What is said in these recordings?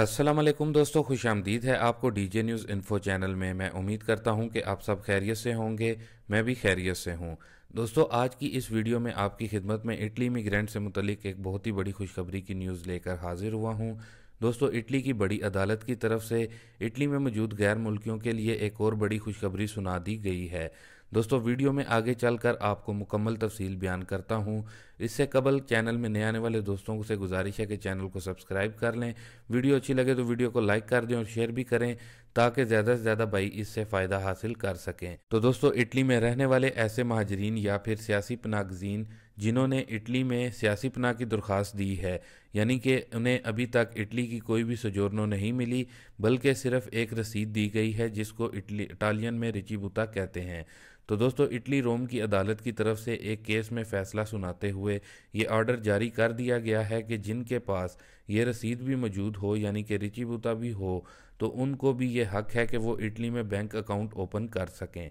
असलम दोस्तों खुश आमदीद है आपको D J news info channel में मैं उम्मीद करता हूँ कि आप सब खैरियत से होंगे मैं भी खैरियत से हूँ दोस्तों आज की इस वीडियो में आपकी खिदमत में इटली मिग्रेंट से मुतलिक एक बहुत ही बड़ी खुशखबरी की न्यूज़ लेकर हाजिर हुआ हूँ दोस्तों इटली की बड़ी अदालत की तरफ से इटली में मौजूद गैर मुल्कियों के लिए एक और बड़ी खुशखबरी सुना दी गई है दोस्तों वीडियो में आगे चलकर आपको मुकम्मल तफसील बयान करता हूँ इससे कबल चैनल में नए आने वाले दोस्तों से गुजारिश है कि चैनल को सब्सक्राइब कर लें वीडियो अच्छी लगे तो वीडियो को लाइक कर दें और शेयर भी करें ताकि ज़्यादा से ज़्यादा भाई इससे फ़ायदा हासिल कर सकें तो दोस्तों इटली में रहने वाले ऐसे महाजरीन या फिर सियासी पनागजीन जिन्होंने इटली में सियासी पनाह की दरख्वास्त दी है यानी कि उन्हें अभी तक इटली की कोई भी सजोरनो नहीं मिली बल्कि सिर्फ एक रसीद दी गई है जिसको इटली इटालियन में रिचिबुता कहते हैं तो दोस्तों इटली रोम की अदालत की तरफ से एक केस में फैसला सुनाते हुए ये ऑर्डर जारी कर दिया गया है कि जिनके पास ये रसीद भी मौजूद हो यानी कि रिचिबुता भी हो तो उनको भी ये हक है कि वो इटली में बैंक अकाउंट ओपन कर सकें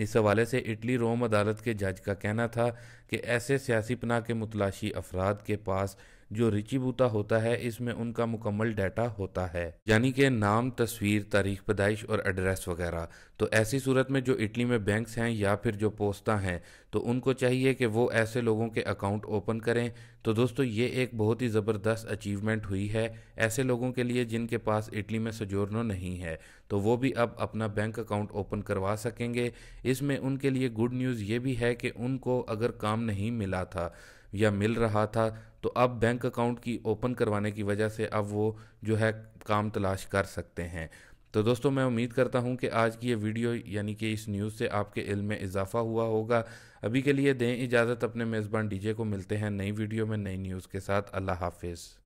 इस हवाले से इटली रोम अदालत के जज का कहना था कि ऐसे सियासी पनाह के मुतलाशी अफराद के पास जो बूता होता है इसमें उनका मुकम्मल डाटा होता है यानी कि नाम तस्वीर तारीख पैदाइश और एड्रेस वगैरह तो ऐसी सूरत में जो इटली में बैंक्स हैं या फिर जो पोस्ता हैं तो उनको चाहिए कि वो ऐसे लोगों के अकाउंट ओपन करें तो दोस्तों ये एक बहुत ही ज़बरदस्त अचीवमेंट हुई है ऐसे लोगों के लिए जिनके पास इटली में सजोरनो नहीं है तो वो भी अब अपना बैंक अकाउंट ओपन करवा सकेंगे इसमें उनके लिए गुड न्यूज़ ये भी है कि उनको अगर काम नहीं मिला था या मिल रहा था तो अब बैंक अकाउंट की ओपन करवाने की वजह से अब वो जो है काम तलाश कर सकते हैं तो दोस्तों मैं उम्मीद करता हूं कि आज की ये वीडियो यानी कि इस न्यूज़ से आपके इल्म में इजाफा हुआ होगा अभी के लिए दें इजाज़त अपने मेज़बान डीजे को मिलते हैं नई वीडियो में नई न्यूज़ के साथ अल्लाह हाफिज़